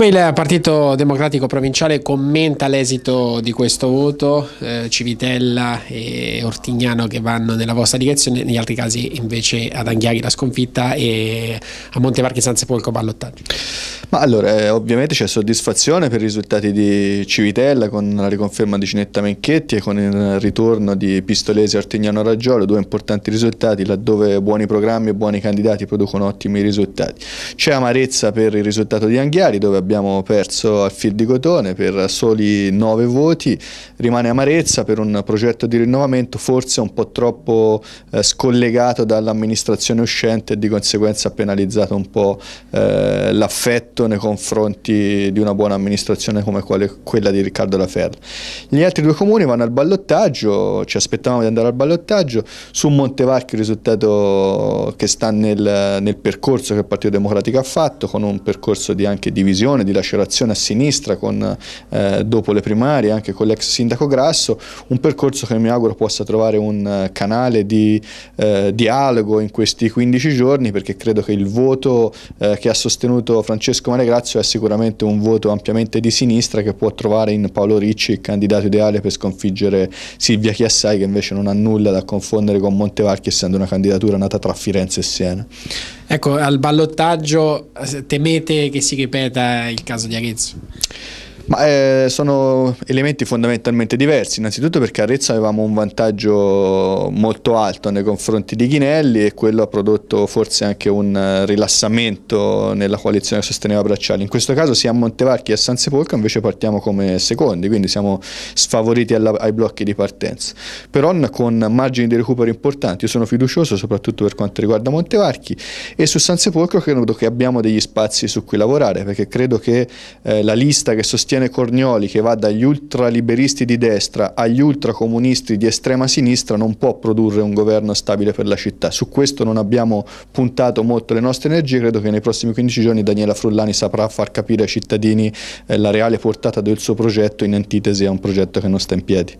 Come il Partito Democratico Provinciale commenta l'esito di questo voto? Eh, Civitella e Ortignano che vanno nella vostra direzione, negli altri casi invece ad Anghiaghi la sconfitta e a Montevarchi San Sepolcro ballottaggio. Ma allora, eh, ovviamente c'è soddisfazione per i risultati di Civitella con la riconferma di Cinetta Menchetti e con il ritorno di Pistolesi e Ortignano Raggiolo, due importanti risultati laddove buoni programmi e buoni candidati producono ottimi risultati. C'è amarezza per il risultato di Anghiari dove abbiamo perso al fil di Cotone per soli 9 voti, rimane amarezza per un progetto di rinnovamento forse un po' troppo eh, scollegato dall'amministrazione uscente e di conseguenza ha penalizzato un po' eh, l'affetto rispetto nei confronti di una buona amministrazione come quella di Riccardo Laferra. Gli altri due comuni vanno al ballottaggio, ci aspettavamo di andare al ballottaggio, su Montevarchi il risultato che sta nel, nel percorso che il Partito Democratico ha fatto, con un percorso di anche divisione, di lacerazione a sinistra, con, eh, dopo le primarie, anche con l'ex sindaco Grasso, un percorso che mi auguro possa trovare un eh, canale di eh, dialogo in questi 15 giorni, perché credo che il voto eh, che ha sostenuto Francesco siccome Grazio è sicuramente un voto ampiamente di sinistra che può trovare in Paolo Ricci il candidato ideale per sconfiggere Silvia Chiassai che invece non ha nulla da confondere con Montevarchi essendo una candidatura nata tra Firenze e Siena. Ecco, al ballottaggio eh, temete che si ripeta il caso di Arezzo? Ma eh, sono elementi fondamentalmente diversi, innanzitutto perché a Arezzo avevamo un vantaggio molto alto nei confronti di Ghinelli e quello ha prodotto forse anche un rilassamento nella coalizione che sosteneva Bracciali. In questo caso sia a Montevarchi che a San Sepolcro invece partiamo come secondi, quindi siamo sfavoriti alla, ai blocchi di partenza, però con margini di recupero importanti. Io sono fiducioso soprattutto per quanto riguarda Montevarchi e su San Sepolcro credo che abbiamo degli spazi su cui lavorare perché credo che eh, la lista che sostiene Tiziane Cornioli, che va dagli ultraliberisti di destra agli ultracomunisti di estrema sinistra, non può produrre un governo stabile per la città. Su questo non abbiamo puntato molto le nostre energie, credo che nei prossimi 15 giorni Daniela Frullani saprà far capire ai cittadini eh, la reale portata del suo progetto in antitesi a un progetto che non sta in piedi.